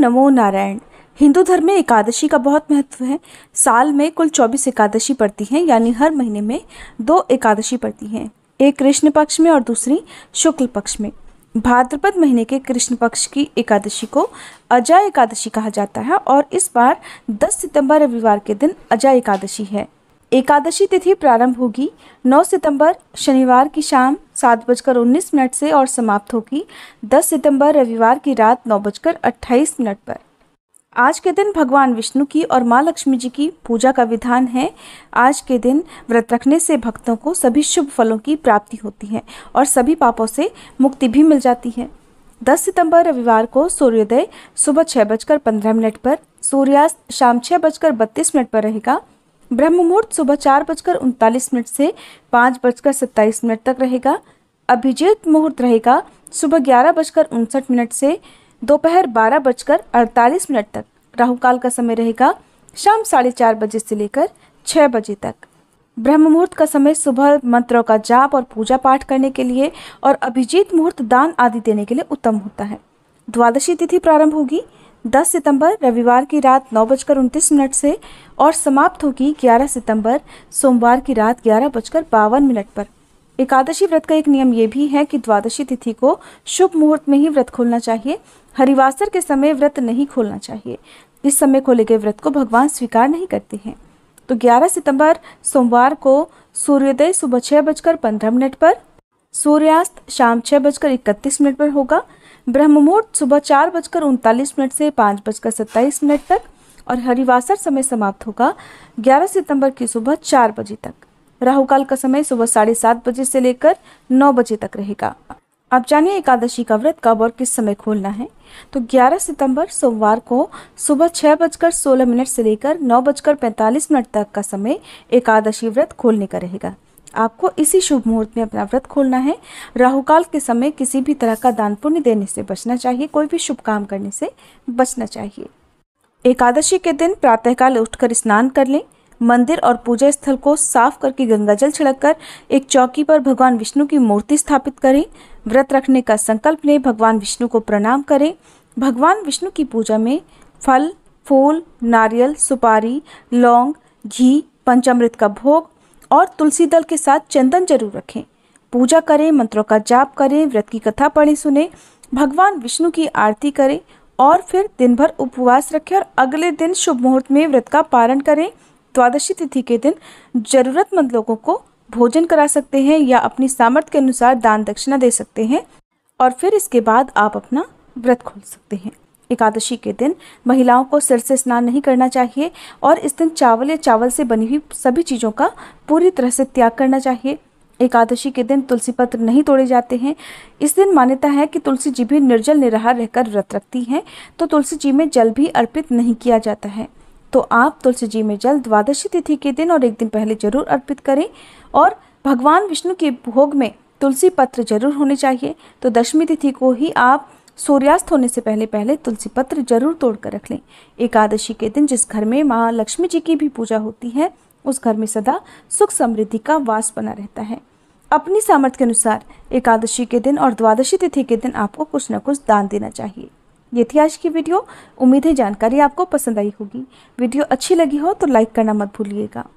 नमो नारायण हिंदू धर्म में एकादशी का बहुत महत्व है साल में कुल 24 एकादशी पड़ती हैं यानी हर महीने में दो एकादशी पड़ती हैं एक कृष्ण पक्ष में और दूसरी शुक्ल पक्ष में भाद्रपद महीने के कृष्ण पक्ष की एकादशी को अजय एकादशी कहा जाता है और इस बार 10 सितंबर रविवार के दिन अजय एकादशी है एकादशी तिथि प्रारंभ होगी 9 सितंबर शनिवार की शाम सात बजकर उन्नीस मिनट से और समाप्त होगी 10 सितंबर रविवार की रात नौ बजकर अट्ठाईस मिनट पर आज के दिन भगवान विष्णु की और माँ लक्ष्मी जी की पूजा का विधान है आज के दिन व्रत रखने से भक्तों को सभी शुभ फलों की प्राप्ति होती है और सभी पापों से मुक्ति भी मिल जाती है 10 सितंबर रविवार को सूर्योदय सुबह छः बजकर पंद्रह मिनट पर सूर्यास्त शाम छः बजकर बत्तीस मिनट पर रहेगा ब्रह्म मुहूर्त सुबह चार बजकर उनतालीस मिनट से पाँच बजकर सत्ताईस मिनट तक रहेगा अभिजीत मुहूर्त रहेगा सुबह ग्यारह बजकर उनसठ मिनट से दोपहर बारह बजकर अड़तालीस मिनट तक राहु काल का समय रहेगा शाम साढ़े चार बजे से लेकर छः बजे तक ब्रह्म मुहूर्त का समय सुबह मंत्रों का जाप और पूजा पाठ करने के लिए और अभिजीत मुहूर्त दान आदि देने के लिए उत्तम होता है द्वादशी तिथि प्रारंभ होगी 10 सितंबर रविवार की रात नौ बजकर उनतीस मिनट से और समाप्त होगी 11 सितंबर सोमवार की रात ग्यारह बजकर बावन मिनट पर एकादशी व्रत का एक नियम ये भी है कि द्वादशी तिथि को शुभ मुहूर्त में ही व्रत खोलना चाहिए हरिवासर के समय व्रत नहीं खोलना चाहिए इस समय खोले गए व्रत को भगवान स्वीकार नहीं करते हैं तो 11 सितंबर सोमवार को सूर्योदय सुबह छः बजकर पंद्रह मिनट पर सूर्यास्त शाम छः बजकर इकतीस मिनट पर होगा ब्रह्म मुहूर्त सुबह चार बजकर उनतालीस मिनट से पाँच बजकर सत्ताईस मिनट तक और हरिवासर समय समाप्त होगा ग्यारह सितंबर की सुबह चार बजे तक राहु काल का समय सुबह साढ़े सात बजे से लेकर नौ बजे तक रहेगा आप जानिए एकादशी का व्रत कब और किस समय खोलना है तो 11 सितंबर सोमवार को सुबह छह बजकर सोलह मिनट से लेकर नौ बजकर पैंतालीस मिनट तक का समय एकादशी व्रत खोलने का रहेगा आपको इसी शुभ मुहूर्त में अपना व्रत खोलना है राहुकाल के समय किसी भी तरह का दान पुण्य देने से बचना चाहिए कोई भी शुभ काम करने से बचना चाहिए एकादशी के दिन प्रातःकाल उठकर स्नान कर लें मंदिर और पूजा स्थल को साफ करके जल छिड़क कर एक चौकी पर भगवान विष्णु की मूर्ति स्थापित करें व्रत रखने का संकल्प लें भगवान विष्णु को प्रणाम करें भगवान विष्णु की पूजा में फल फूल नारियल सुपारी लौंग घी पंचामृत का भोग और तुलसी दल के साथ चंदन जरूर रखें पूजा करें मंत्रों का जाप करें व्रत की कथा पढ़ें सुने भगवान विष्णु की आरती करें और फिर दिन भर उपवास रखें और अगले दिन शुभ मुहूर्त में व्रत का पारण करें द्वादशी तिथि के दिन जरूरतमंद लोगों को भोजन करा सकते हैं या अपनी सामर्थ्य के अनुसार दान दक्षिणा दे सकते हैं और फिर इसके बाद आप अपना व्रत खोल सकते हैं एकादशी के दिन महिलाओं को सिर से स्नान नहीं करना चाहिए और इस दिन चावल या चावल से बनी हुई सभी चीज़ों का पूरी तरह से त्याग करना चाहिए एकादशी के दिन तुलसी पत्र नहीं तोड़े जाते हैं इस दिन मान्यता है कि तुलसी जी भी निर्जल निराहार रहकर व्रत रखती हैं तो तुलसी जी में जल भी अर्पित नहीं किया जाता है तो आप तुलसी जी में जल द्वादशी तिथि के दिन और एक दिन पहले जरूर अर्पित करें और भगवान विष्णु के भोग में तुलसी पत्र जरूर होने चाहिए तो दशमी तिथि को ही आप सूर्यास्त होने से पहले पहले तुलसी पत्र जरूर तोड़कर रख लें एकादशी के दिन जिस घर में माँ लक्ष्मी जी की भी पूजा होती है उस घर में सदा सुख समृद्धि का वास बना रहता है अपनी सामर्थ्य के अनुसार एकादशी के दिन और द्वादशी तिथि के दिन आपको कुछ न कुछ दान देना चाहिए ये थी आज की वीडियो उम्मीद है जानकारी आपको पसंद आई होगी वीडियो अच्छी लगी हो तो लाइक करना मत भूलिएगा